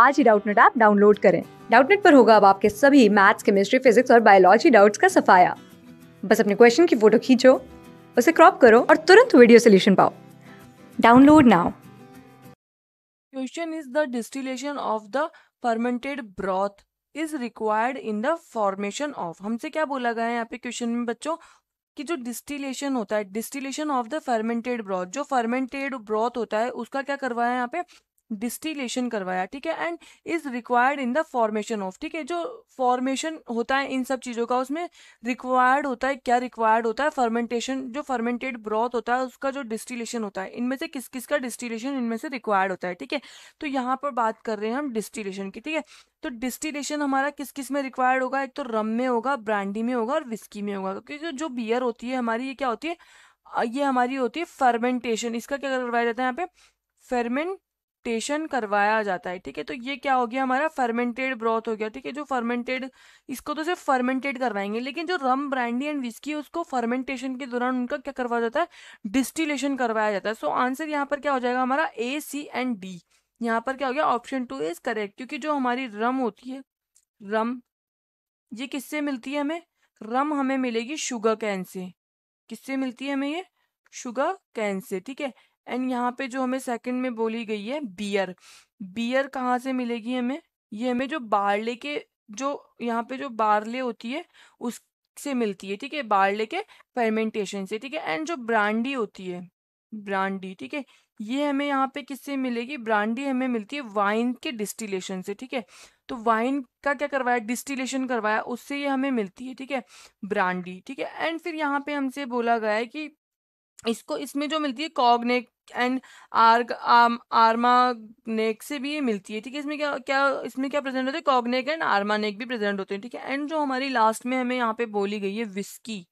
आज ही Doubtnut app download करें डाउटनेट पर होगा अब आपके सभी मैथ्स केमिस्ट्री फिजिक्स और बायोलॉजी डाउट्स का सफाया बस अपने क्वेश्चन की फोटो खींचो उसे क्रॉप करो और तुरंत वीडियो सोल्यूशन पाओ download now question is the distillation of the fermented broth is required in the formation of हमसे क्या बोला गया है यहाँ पे क्वेश्चन में बच्चों कि जो डिस्टिलेशन होता है distillation of the fermented broth जो फर्मेंटेड ब्रॉथ होता है उसका क्या करवाया है यहाँ पे डिस्टिलेशन करवाया ठीक है and is required in the formation of ठीक है जो फॉर्मेशन होता है इन सब चीज़ों का उसमें रिक्वायर्ड होता है क्या रिक्वायर्ड होता है फर्मेंटेशन जो फर्मेंटेड ब्रॉथ होता है उसका जो डिस्टिलेशन होता है इनमें से किस किस का डिस्टिलेशन इनमें से रिक्वायर्ड होता है ठीक है तो यहाँ पर बात कर रहे हैं हम डिस्टिलेशन की ठीक है तो डिस्टिलेशन हमारा किस किस में रिक्वायर्ड होगा एक तो रम में होगा ब्रांडी में होगा और विस्की में होगा क्योंकि जो बियर होती है हमारी ये क्या होती है ये हमारी होती है फर्मेंटेशन इसका क्या करवाया जाता है यहाँ पे फर्मेंट फर्मेंटेशन करवाया जाता है ठीक है तो ये क्या हो गया हमारा फर्मेंटेड ब्रॉथ हो गया ठीक है जो फर्मेंटेड इसको तो सिर्फ फर्मेंटेड करवाएंगे लेकिन जो रम ब्रांडी एंड विस्की उसको फर्मेंटेशन के दौरान उनका क्या करवाया जाता है डिस्टिलेशन करवाया जाता है सो आंसर यहाँ पर क्या हो जाएगा हमारा ए सी एंड डी यहाँ पर क्या हो गया ऑप्शन टू इज करेक्ट क्योंकि जो हमारी रम होती है रम ये किससे मिलती है हमें रम हमें मिलेगी शुगर कैन से किससे मिलती है हमें ये शुगर कैन से ठीक है एंड यहाँ पे जो हमें सेकंड में बोली गई है बियर बियर कहाँ से मिलेगी हमें ये हमें जो बारले के जो यहाँ पे जो बारले होती है उससे मिलती है ठीक है बारले के फर्मेंटेशन से ठीक है एंड जो ब्रांडी होती है ब्रांडी ठीक है ये हमें यहाँ पे किससे मिलेगी ब्रांडी हमें मिलती है वाइन के डिस्टिलेशन से ठीक है तो वाइन का क्या करवाया डिस्टिलेशन करवाया उससे ये हमें मिलती है ठीक है ब्रांडी ठीक है एंड फिर यहाँ पे हमसे बोला गया है कि इसको इसमें जो मिलती है कॉगनेक एंड आर्ग आर्मा आर्मानेक से भी ये मिलती है ठीक है इसमें क्या क्या इसमें क्या प्रेजेंट होते हैं कॉगनेक एंड आर्मानेक भी प्रेजेंट होते हैं ठीक है एंड जो हमारी लास्ट में हमें यहाँ पे बोली गई है विस्की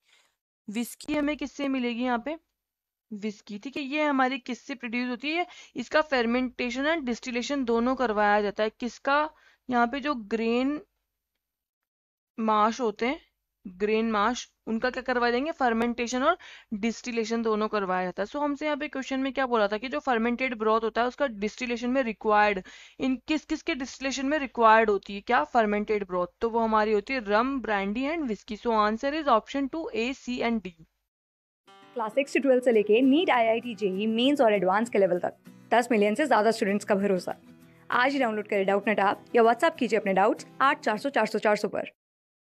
विस्की हमें किससे मिलेगी यहाँ पे विस्की ठीक है ये हमारी किससे प्रोड्यूस होती है इसका फर्मेंटेशन एंड डिस्टिलेशन दोनों करवाया जाता है किसका यहाँ पे जो ग्रेन माश होते हैं ग्रेन माश उनका क्या करवा जाएंगे फर्मेंटेशन और डिस्टिलेशन दोनों करवाया जाता है सो हमसे यहाँ पे क्वेश्चन में क्या बोला था कि जो फर्मेंटेड ब्रॉथ होता है उसका डिस्टिलेशन में रिक्वायर्ड इन किस किस के डिस्टिलेशन में रिक्वायर्ड होती है क्या फर्मेंटेड ब्रॉथ तो वो हमारी होती है rum brandy and whisky so answer is option two A C and D class six से ट्वेल्थ से लेके NEET I I T JEE mains और एडवांस के लेवल तक दस मिलियन से ज्यादा स्टूडेंट्स का भरोसा आज ही डाउनलोड करें डाउट नेट आप या व्हाट्सअप कीजिए अपने डाउट्स आठ चार सौ चार सौ चार सौ पर